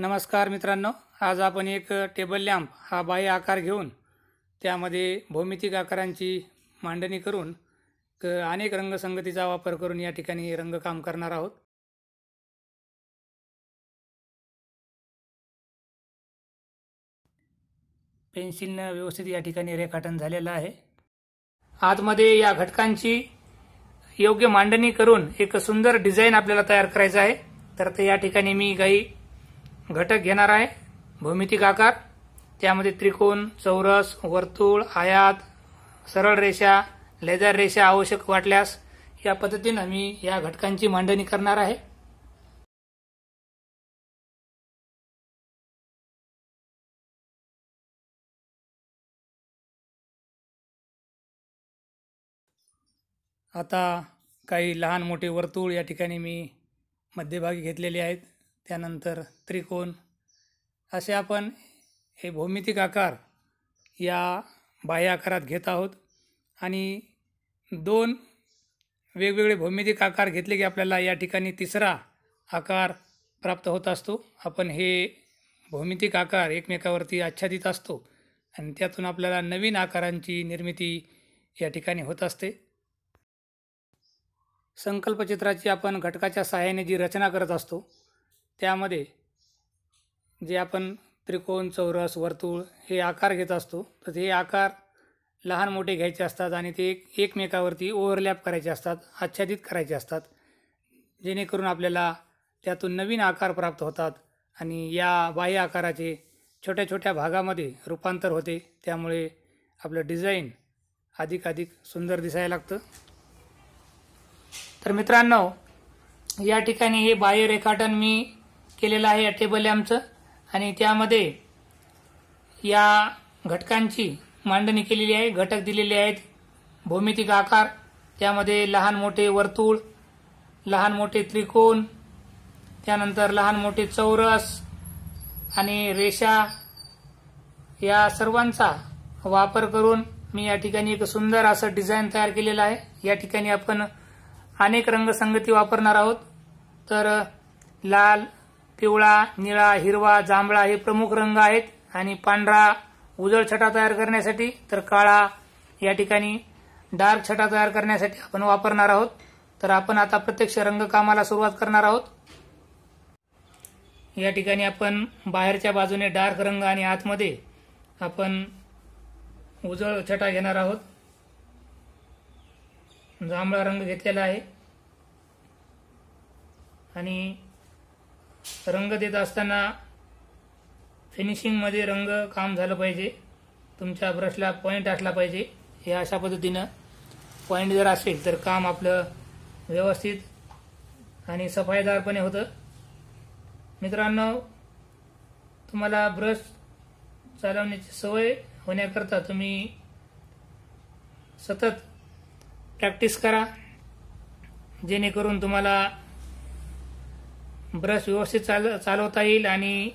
नमस्कार मित्रांनो आज आपण एक टेबल लॅम्प हा बाह्य आकार घेऊन त्यामध्ये भौमितिक आकारांची मांडणी करून क अनेक रंगसंगतीचा वापर करून या ठिकाणी रंगकाम करणार आहोत पेन्सिलनं व्यवस्थित या ठिकाणी रेखाटन झालेलं आहे आतमध्ये या घटकांची योग्य मांडणी करून एक सुंदर डिझाईन आपल्याला तयार करायचं आहे तर ते या ठिकाणी मी काही घटक घेणार आहे भौमितिक आकार त्यामध्ये त्रिकोण चौरस वर्तुळ आयात सरळ रेषा लेझर रेषा आवश्यक वाटल्यास या पद्धतीनं मी या घटकांची मांडणी करणार आहे आता काही लहान मोठे वर्तुळ या ठिकाणी मी मध्यभागी घेतलेले आहेत त्यानंतर त्रिकोण असे आपण हे भौमितिक आकार या बाह्य आकारात घेत आहोत आणि दोन वेगवेगळे भौमितिक आकार घेतले की आपल्याला या ठिकाणी तिसरा आकार प्राप्त होत असतो आपण हे भौमितिक आकार एकमेकावरती आच्छादित असतो आणि त्यातून आपल्याला नवीन आकारांची निर्मिती या ठिकाणी होत असते संकल्पचित्राची आपण घटकाच्या सहाय्याने जी रचना करत असतो त्यामध्ये जे आपण त्रिकोण चौरस वर्तुळ हे आकार घेत असतो तर हे आकार लहान मोठे घ्यायचे असतात आणि ते एक एकमेकावरती ओव्हरलॅप करायचे असतात आच्छादित करायचे असतात जेणेकरून आपल्याला त्यातून नवीन आकार प्राप्त होतात आणि या बाह्य आकाराचे छोट्या छोट्या भागामध्ये रूपांतर होते त्यामुळे आपलं डिझाईन अधिकाधिक सुंदर दिसायला लागतं तर मित्रांनो या ठिकाणी हे बाह्य रेखाटन मी केलेलं आहे या टेबल आमचं आणि त्यामध्ये या घटकांची मांडणी केलेली आहे घटक दिलेले आहेत भौमितिक आकार त्यामध्ये लहान मोठे वर्तुळ लहान मोठे त्रिकोण त्यानंतर लहान मोठे चौरस आणि रेषा या सर्वांचा वापर करून मी या ठिकाणी एक सुंदर असं डिझाईन तयार केलेलं आहे या ठिकाणी आपण अनेक रंगसंगती वापरणार आहोत तर लाल पिवळा निळा हिरवा जांभळा हे प्रमुख रंग आहेत आणि पांढरा उजळ छटा तयार करण्यासाठी तर काळा या ठिकाणी डार्क छटा तयार करण्यासाठी आपण वापरणार आहोत तर आपण आता प्रत्यक्ष रंगकामाला सुरुवात करणार आहोत या ठिकाणी आपण बाहेरच्या बाजूने डार्क रंग आणि आतमध्ये आपण उजळ छटा घेणार आहोत जांभळा रंग घेतलेला आहे आणि रंग देत असताना फिनिशिंगमध्ये रंग काम झालं पाहिजे तुमच्या ब्रशला पॉईंट असला पाहिजे हे अशा पद्धतीनं पॉईंट जर असेल तर काम आपलं व्यवस्थित आणि सफाईदारपणे होतं मित्रांनो तुम्हाला ब्रश चालवण्याची सवय होण्याकरता तुम्ही सतत प्रॅक्टिस करा जेणेकरून तुम्हाला ब्रश व्यवस्थित चाल चालवता येईल आणि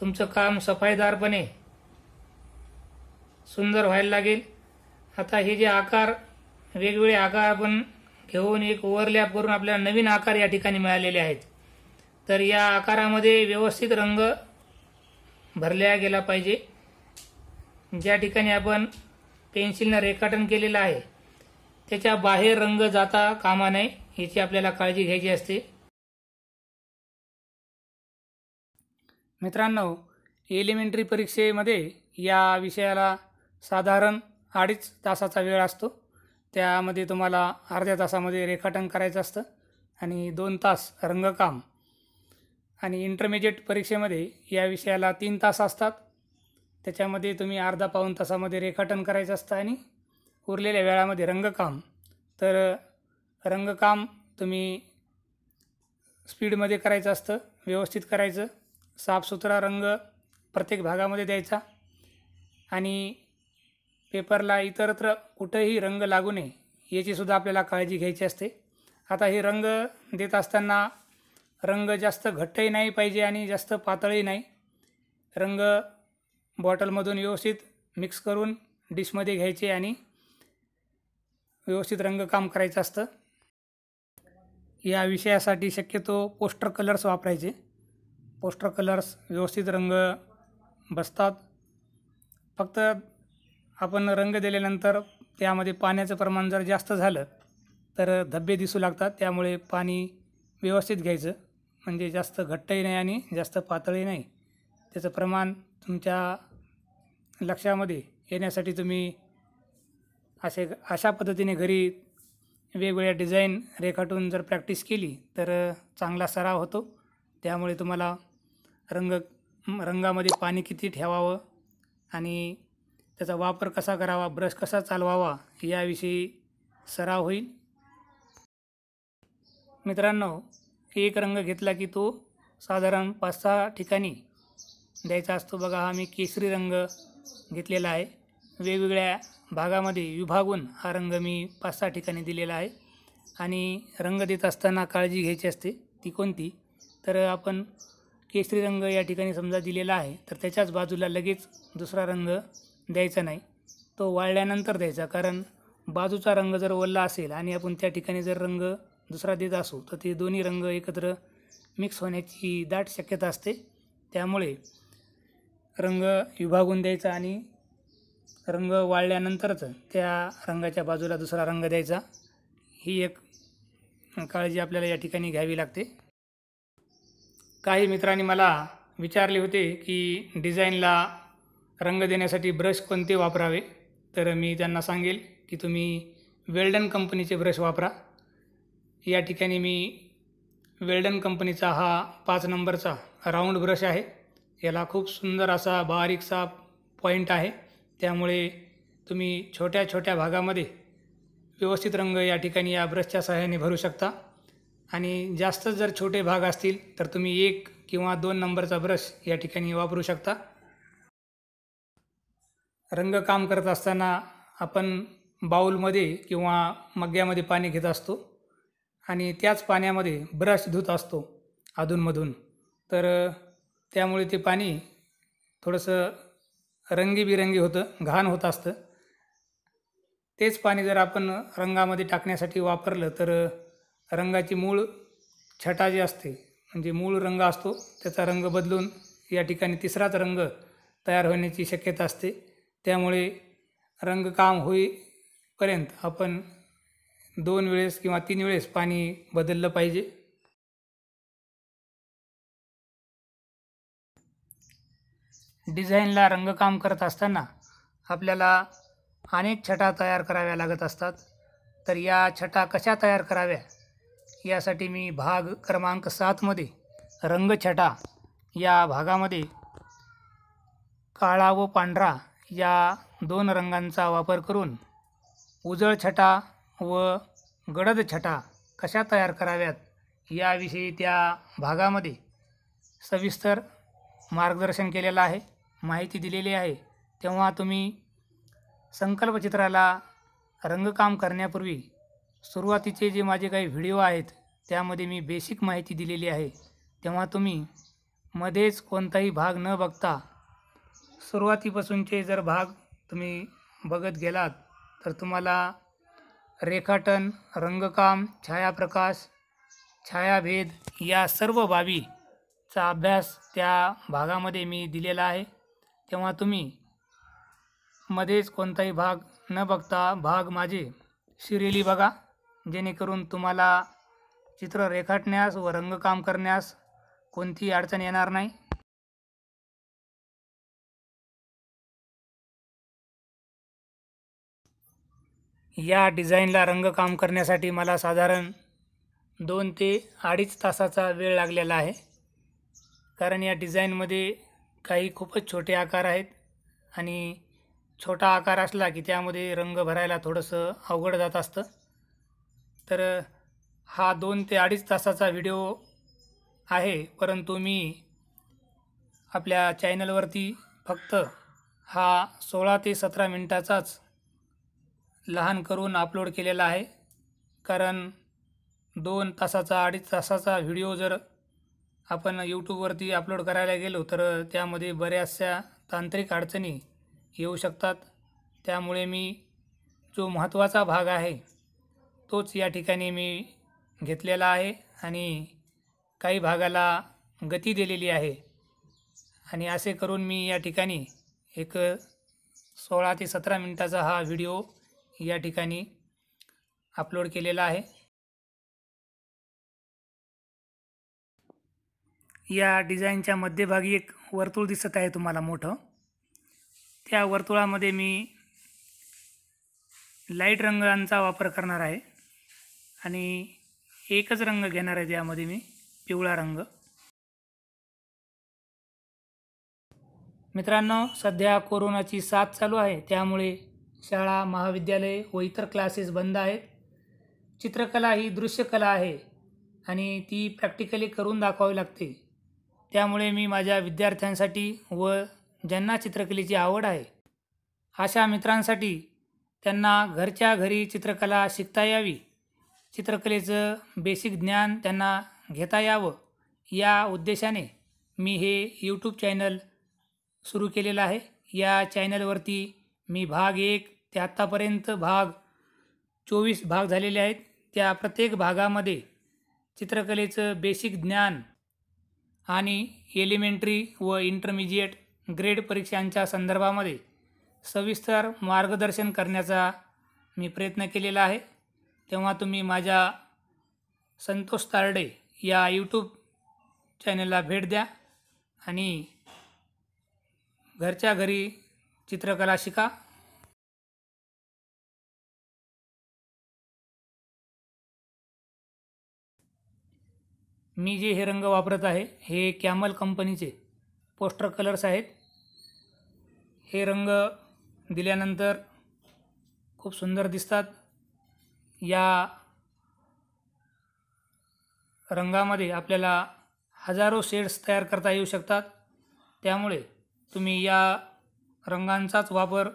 तुमचं काम सफाईदारपणे सुंदर व्हायला लागेल आता हे जे आकार वेगवेगळे आकार आपण घेऊन एक ओव्हरलॅप करून आपल्याला नवीन आकार या ठिकाणी मिळालेले आहेत तर या आकारामध्ये व्यवस्थित रंग भरल्या गेला पाहिजे ज्या ठिकाणी आपण पेन्सिलनं रेखाटन केलेलं आहे त्याच्या बाहेर रंग जाता कामा नये याची आपल्याला काळजी घ्यायची असते मित्रांनो एलिमेंटरी परीक्षेमध्ये या विषयाला साधारण अडीच तासाचा वेळ असतो त्यामध्ये तुम्हाला अर्ध्या तासामध्ये रेखाटन करायचं असतं आणि दोन तास रंगकाम आणि इंटरमिजिएट परीक्षेमध्ये या विषयाला तीन तास असतात त्याच्यामध्ये तुम्ही अर्धा पाऊण तासामध्ये रेखाटन करायचं असतं आणि उरलेल्या वेळामध्ये रंगकाम तर रंगकाम तुम्ही स्पीडमध्ये करायचं असतं व्यवस्थित करायचं साफसुथरा रंग प्रत्येक भागामध्ये द्यायचा आणि पेपरला इतरत्र कुठंही रंग लागू नये याचीसुद्धा आपल्याला काळजी घ्यायची असते आता हे रंग देत असताना रंग जास्त घट्टही नाही पाहिजे आणि जास्त पातळही नाही रंग बॉटलमधून व्यवस्थित मिक्स करून डिशमध्ये घ्यायचे आणि व्यवस्थित रंगकाम करायचं असतं या विषयासाठी शक्यतो पोस्टर कलर्स वापरायचे पोस्टर कलर्स व्यवस्थित रंग बसतात फक्त आपण रंग दिल्यानंतर त्यामध्ये पाण्याचं प्रमाण जर जास्त झालं तर धब्बे दिसू लागतात त्यामुळे पाणी व्यवस्थित घ्यायचं म्हणजे जास्त घट्टही नाही आणि जास्त पातळही नाही त्याचं प्रमाण तुमच्या लक्षामध्ये येण्यासाठी तुम्ही असे अशा पद्धतीने घरी वेगवेगळ्या डिझाईन रेखाटून जर प्रॅक्टिस केली तर चांगला सराव होतो त्यामुळे तुम्हाला रंग रंगामध्ये पाणी किती ठेवावं आणि त्याचा वापर कसा करावा ब्रश कसा चालवावा याविषयी सराव होईल मित्रांनो एक रंग घेतला की तो साधारण पाच सहा ठिकाणी द्यायचा असतो बघा हा मी केसरी रंग घेतलेला आहे वेगवेगळ्या भागामध्ये विभागून हा रंग मी पाच सहा ठिकाणी दिलेला आहे आणि रंग देत असताना काळजी घ्यायची असते ती कोणती तर आपण केसरी रंग या ठिकाणी समजा दिलेला आहे तर त्याच्याच बाजूला लगेच दुसरा रंग द्यायचा नाही तो वाळल्यानंतर द्यायचा कारण बाजूचा रंग जर ओलला असेल आणि आपण त्या ठिकाणी जर रंग दुसरा देत असू तर ते दोन्ही रंग एकत्र मिक्स होण्याची दाट शक्यता असते त्यामुळे रंग विभागून द्यायचा आणि रंग वाळल्यानंतरच त्या रंगाच्या बाजूला दुसरा रंग द्यायचा ही एक काळजी आपल्याला या ठिकाणी घ्यावी लागते काही मित्रांनी मला विचारले होते की डिझाईनला रंग देण्यासाठी ब्रश कोणते वापरावे तर मी त्यांना सांगेल की तुम्ही वेल्डन कंपनीचे ब्रश वापरा या ठिकाणी मी वेल्डन कंपनीचा हा पाच नंबरचा राऊंड ब्रश आहे याला खूप सुंदर असा बारीकसा पॉईंट आहे त्यामुळे तुम्ही छोट्या छोट्या भागामध्ये व्यवस्थित रंग या ठिकाणी या ब्रशच्या सहाय्याने भरू शकता आणि जास्त जर छोटे भाग असतील तर तुम्ही एक किंवा दोन नंबरचा ब्रश या ठिकाणी वापरू शकता रंगकाम करत असताना आपण बाऊलमध्ये किंवा मग्यामध्ये पाणी घेत असतो आणि त्याच पाण्यामध्ये ब्रश धुत असतो अधूनमधून तर त्यामुळे ते पाणी थोडंसं रंगीबिरंगी होतं घाण होत असतं तेच पाणी जर आपण रंगामध्ये टाकण्यासाठी वापरलं तर रंगाची मूळ छटा जी असते म्हणजे मूळ रंग असतो त्याचा रंग बदलून या ठिकाणी तिसराच रंग तयार होण्याची शक्यता असते त्यामुळे रंगकाम होईपर्यंत आपण दोन वेळेस किंवा तीन वेळेस पाणी बदललं पाहिजे डिझाईनला रंगकाम करत असताना आपल्याला अनेक छटा तयार कराव्या लागत असतात तर या छटा कशा तयार कराव्या यासाठी मी भाग क्रमांक सातमध्ये रंगछटा या भागामध्ये काळा व पांढरा या दोन रंगांचा वापर करून उजळछटा व गडद छटा कशा तयार कराव्यात याविषयी त्या भागामध्ये सविस्तर मार्गदर्शन केलेलं आहे माहिती दिलेली आहे तेव्हा तुम्ही संकल्पचित्राला रंगकाम करण्यापूर्वी सुरुवातीचे जे माझे काही व्हिडिओ आहेत त्यामध्ये मी बेसिक माहिती दिलेली आहे तेव्हा तुम्ही मध्येच कोणताही भाग न बघता सुरुवातीपासूनचे जर भाग तुम्ही बघत गेलात तर तुम्हाला रेखाटन रंगकाम छायाप्रकाश छायाभेद या सर्व बाबीचा अभ्यास त्या भागामध्ये मी दिलेला आहे तेव्हा तुम्ही मध्येच कोणताही भाग न बघता भाग माझे शिरेली बघा जेणेकरून तुम्हाला चित्र रेखाटण्यास व रंगकाम करण्यास कोणतीही अडचण येणार नाही या डिझाईनला रंगकाम करण्यासाठी मला साधारण दोन ते अडीच तासाचा वेळ लागलेला आहे कारण या डिझाईनमध्ये काही खूपच छोटे आकार आहेत आणि छोटा आकार असला की त्यामध्ये रंग भरायला थोडंसं अवघड जात असतं तर हा दोन ते अडीच तासाचा व्हिडिओ आहे परंतु मी आपल्या चॅनलवरती फक्त हा सोळा ते सतरा मिनटाचाच लहान करून अपलोड केलेला आहे कारण दोन तासाचा अडीच तासाचा व्हिडिओ जर आपण यूट्यूबवरती अपलोड करायला गेलो तर त्यामध्ये बऱ्याचशा तांत्रिक अडचणी येऊ शकतात त्यामुळे मी जो महत्त्वाचा भाग आहे तोच या ठिकाणी मी घेतलेला आहे आणि काही भागाला गती दिलेली आहे आणि असे करून मी या ठिकाणी एक सोळा ते सतरा मिनटाचा हा व्हिडिओ या ठिकाणी अपलोड केलेला आहे या डिझाईनच्या मध्यभागी एक वर्तुळ दिसत आहे तुम्हाला मोठं त्या वर्तुळामध्ये मी लाईट रंगांचा वापर करणार आहे आणि एकच रंग घेणार आहे त्यामध्ये मी पिवळा रंग मित्रांनो सध्या कोरोनाची साथ चालू आहे त्यामुळे शाळा महाविद्यालय व इतर क्लासेस बंद आहेत चित्रकला ही दृश्यकला आहे आणि ती प्रॅक्टिकली करून दाखवावी लागते त्यामुळे मी माझ्या विद्यार्थ्यांसाठी व ज्यांना चित्रकलेची आवड आहे अशा मित्रांसाठी त्यांना घरच्या घरी चित्रकला शिकता यावी चित्रकलेचं बेसिक ज्ञान त्यांना घेता यावं या उद्देशाने मी हे यूट्यूब चॅनल सुरू केलेलं आहे या चॅनलवरती मी भाग एक ते आत्तापर्यंत भाग चोवीस भाग झालेले आहेत त्या प्रत्येक भागामध्ये चित्रकलेचं बेसिक ज्ञान आणि एलिमेंटरी व इंटरमिजिएट ग्रेड परीक्षांच्या संदर्भामध्ये सविस्तर मार्गदर्शन करण्याचा मी प्रयत्न केलेला आहे तेव्हा तुम्ही माझ्या संतोष तारडे या यूट्यूब चॅनलला भेट द्या आणि घरच्या घरी चित्रकला शिका मी जे हे रंग वापरत आहे हे कॅमल कंपनीचे पोस्टर कलर्स आहेत हे रंग दिल्यानंतर खूप सुंदर दिसतात या रंगामध्ये आपल्याला हजारो शेड्स तयार करता येऊ शकतात त्यामुळे तुम्ही या रंगांचाच वापर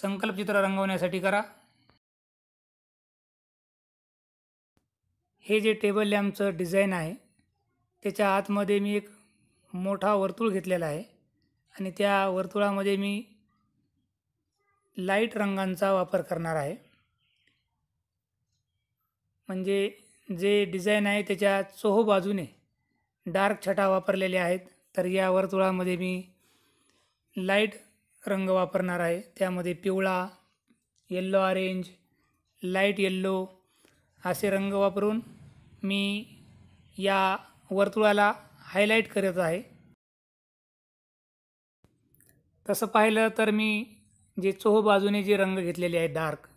संकल्पचित्र रंगवण्यासाठी करा हे जे टेबल लॅम्पचं डिझाईन आहे त्याच्या आतमध्ये मी एक मोठा वर्तुळ घेतलेला आहे आणि त्या वर्तुळामध्ये मी लाईट रंगांचा वापर करणार आहे म्हणजे जे डिझाईन आहे त्याच्या बाजूने डार्क छटा वापरलेल्या आहेत तर या वर्तुळामध्ये मी लाईट रंग वापरणार आहे त्यामध्ये पिवळा येल्लो ऑरेंज लाईट येल्लो असे रंग वापरून मी या वर्तुळाला हायलाईट करत आहे तसं पाहिलं तर मी जे चोहो बाजूने जे रंग घेतलेले आहेत डार्क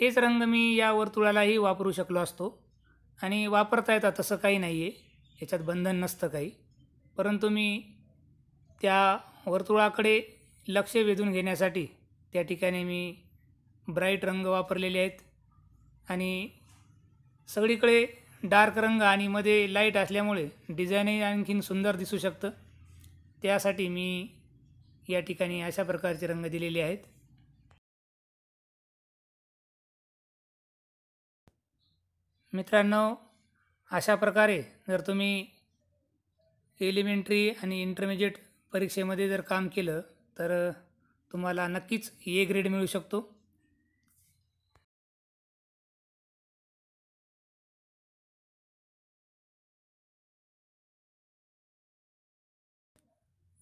तेच रंग मी या वर्तुळालाही वापरू शकलो असतो आणि वापरता येतात तसं काही नाही आहे याच्यात बंधन नसतं काही परंतु मी त्या वर्तुळाकडे लक्ष वेधून घेण्यासाठी त्या ठिकाणी मी ब्राईट रंग वापरलेले आहेत आणि सगळीकडे डार्क रंग आणि मध्ये लाईट असल्यामुळे डिझाईनही आणखीन सुंदर दिसू शकतं त्यासाठी मी या ठिकाणी अशा प्रकारचे रंग दिलेले आहेत मित्रांनो अशा प्रकारे जर तुम्ही एलिमेंटरी आणि इंटरमिजिएट परीक्षेमध्ये जर काम केलं तर तुम्हाला नक्कीच ए ग्रेड मिळू शकतो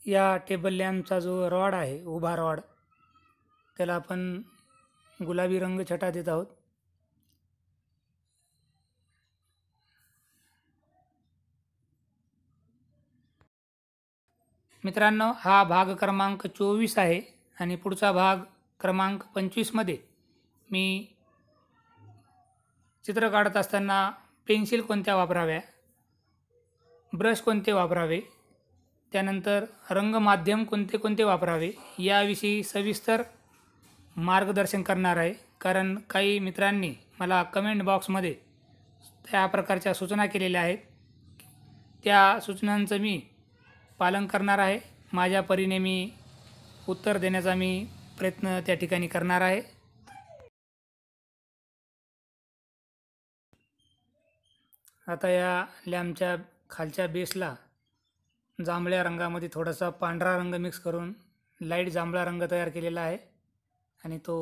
या टेबल लॅम्पचा जो रॉड आहे उभा रॉड त्याला आपण गुलाबी रंग छटा देत आहोत मित्रांनो हा भाग क्रमांक चोवीस आहे आणि पुढचा भाग क्रमांक पंचवीसमध्ये मी चित्र काढत असताना पेन्सिल कोणत्या वापराव्या ब्रश कोणते वापरावे त्यानंतर रंगमाध्यम कोणते कोणते वापरावे याविषयी सविस्तर मार्गदर्शन करणार आहे कारण काही मित्रांनी मला कमेंट बॉक्समध्ये त्या प्रकारच्या सूचना केलेल्या आहेत त्या सूचनांचं मी पालन करणार आहे माझ्या परीने मी उत्तर देण्याचा मी प्रयत्न त्या ठिकाणी करणार आहे आता या लॅम्पच्या खालच्या बेसला जांभळ्या रंगामध्ये थोडासा पांढरा रंग मिक्स करून लाईट जांभळा रंग तयार केलेला आहे आणि तो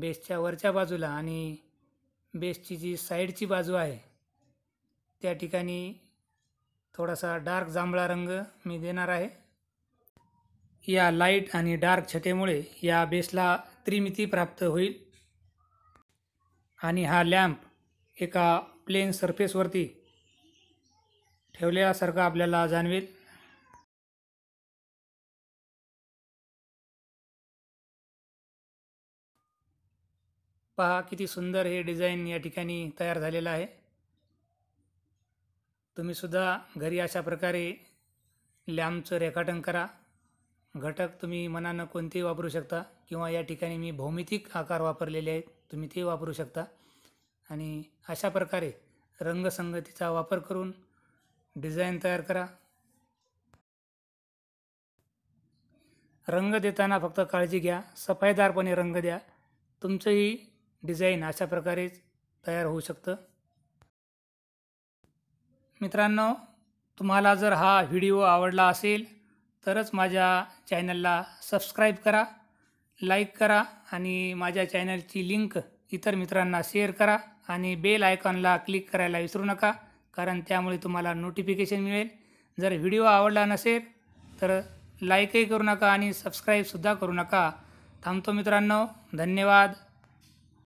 बेसच्या वरच्या बाजूला आणि बेसची जी साईडची बाजू आहे त्या ठिकाणी थोडासा डार्क जांभळा रंग मी देणार आहे या लाईट आणि डार्क छटेमुळे या बेसला त्रिमिती प्राप्त होईल आणि हा लॅम्प एका प्लेन सरफेसवरती ठेवल्यासारखं आपल्याला जाणवेल पहा किती सुंदर हे डिझाईन या ठिकाणी तयार झालेलं आहे तुम्हीसुद्धा घरी अशा प्रकारे लॅम्पचं रेखाटन करा घटक तुम्ही मनानं कोणतेही वापरू शकता किंवा या ठिकाणी मी भौमितिक आकार वापरलेले आहेत तुम्ही ते वापरू शकता आणि अशा प्रकारे रंगसंगतीचा वापर करून डिझाईन तयार करा रंग देताना फक्त काळजी घ्या सफाईदारपणे रंग द्या तुमचंही डिझाईन अशा प्रकारेच तयार होऊ शकतं मित्रांनो तुम्हाला जर हा व्हिडिओ आवडला असेल तरच माझ्या चॅनलला सबस्क्राईब करा लाईक करा आणि माझ्या चॅनलची लिंक इतर मित्रांना शेअर करा आणि बेल आयकॉनला क्लिक करायला विसरू नका कारण त्यामुळे तुम्हाला नोटिफिकेशन मिळेल जर व्हिडिओ आवडला नसेल तर लाईकही करू नका आणि सबस्क्राईबसुद्धा करू नका थांबतो मित्रांनो धन्यवाद